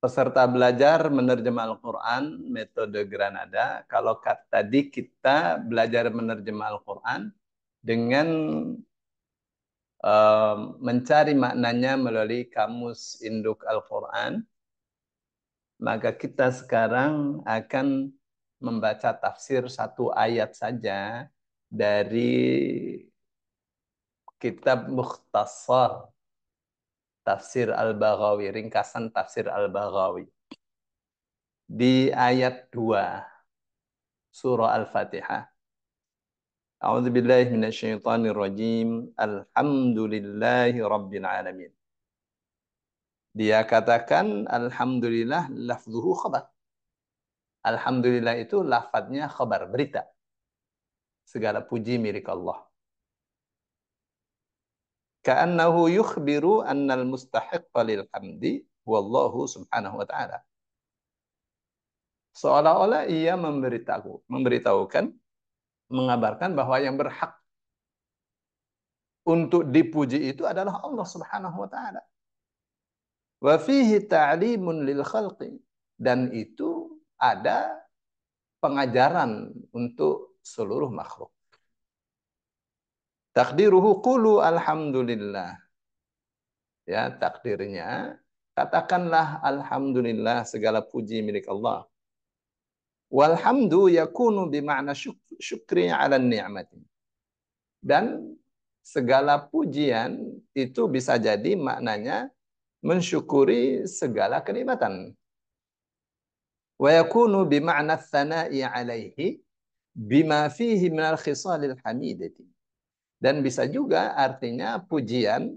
peserta belajar menerjemah Al-Quran metode Granada. Kalau tadi kita belajar menerjemah Al-Quran dengan uh, mencari maknanya melalui kamus induk Al-Quran, maka kita sekarang akan membaca tafsir satu ayat saja dari kitab Mukhtasar tafsir Al-Baghawi, ringkasan tafsir Al-Baghawi. Di ayat 2 surah Al-Fatihah. A'udzu billahi minasyaitonir rajim. Alhamdulillahi rabbil alamin. Dia katakan alhamdulillah lafzuhu khabar. Alhamdulillah itu lafadznya khabar, berita. Segala puji milik Allah. Ka'annahu yukhbiru annal mustahiqqa lil hamdi wallahu subhanahu wa ta'ala. Seolah-olah ia memberitahu, memberitahukan, mengabarkan bahwa yang berhak untuk dipuji itu adalah Allah Subhanahu wa taala. Wa fihi ta'limun lil khalqi dan itu ada pengajaran untuk seluruh makhluk. Takdiruhu kulu alhamdulillah. Ya, takdirnya katakanlah alhamdulillah segala puji milik Allah. Walhamdu yakunu bima'na syukri ala ni'mati. Dan segala pujian itu bisa jadi maknanya mensyukuri segala kenikmatan. Wa yakunu bima'na thana'i alaihi bima fihi min al-khisalil hamidati dan bisa juga artinya pujian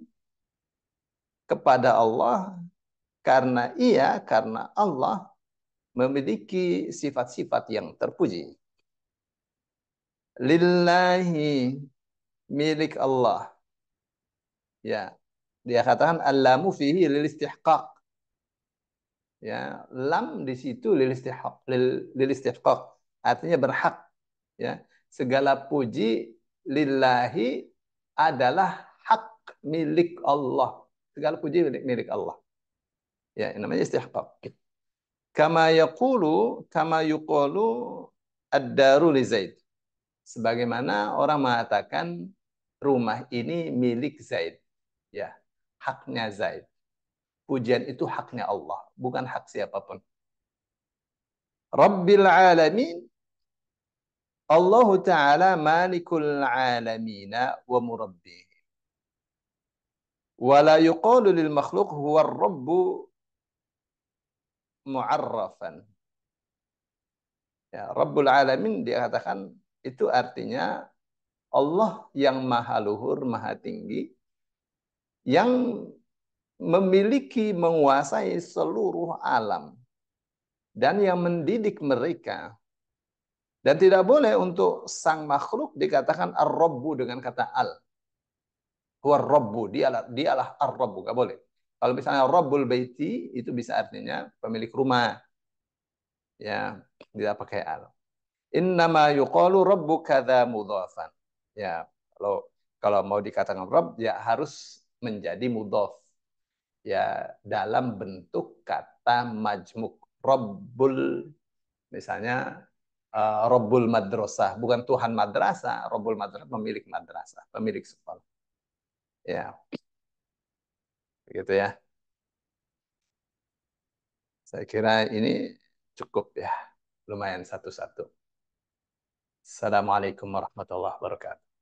kepada Allah karena ia, karena Allah memiliki sifat-sifat yang terpuji. Lillahi milik Allah. Ya, dia katakan allamu fihi lil istihqaq. Ya, lam di situ lil istihqaq, lil, lil istihqaq artinya berhak. Ya, segala puji lillahi adalah hak milik Allah. Segala puji milik, milik Allah. Ya, namanya istihqaq. Kama yaqulu, kama yuqulu ad-daru li Zaid. Sebagaimana orang mengatakan rumah ini milik Zaid. Ya, haknya Zaid. Pujian itu haknya Allah, bukan hak siapapun. Rabbil alamin Allah Ta'ala malikul alamina wa murabbih. Wa la yuqalu lil makhluk huwa rabbu mu'arrafan. Ya, Rabbul Alamin dia katakan itu artinya Allah yang maha luhur, maha tinggi, yang memiliki menguasai seluruh alam dan yang mendidik mereka dan tidak boleh untuk sang makhluk dikatakan ar-rabbu dengan kata al. Huwa rabbu dialah, dialah ar-rabbu, nggak boleh. Kalau misalnya rabbul baiti, itu bisa artinya pemilik rumah. Ya, tidak pakai al. Innama yuqalu rabbu kata mudhafan. Ya, kalau kalau mau dikatakan rabb ya harus menjadi mudhaf. Ya, dalam bentuk kata majmuk. Rabbul misalnya uh, eh, Robul Madrasah, bukan Tuhan madrasah, Robul Madrasah pemilik madrasah, pemilik sekolah. Ya. Begitu ya. Saya kira ini cukup ya. Lumayan satu-satu. Assalamualaikum warahmatullahi wabarakatuh.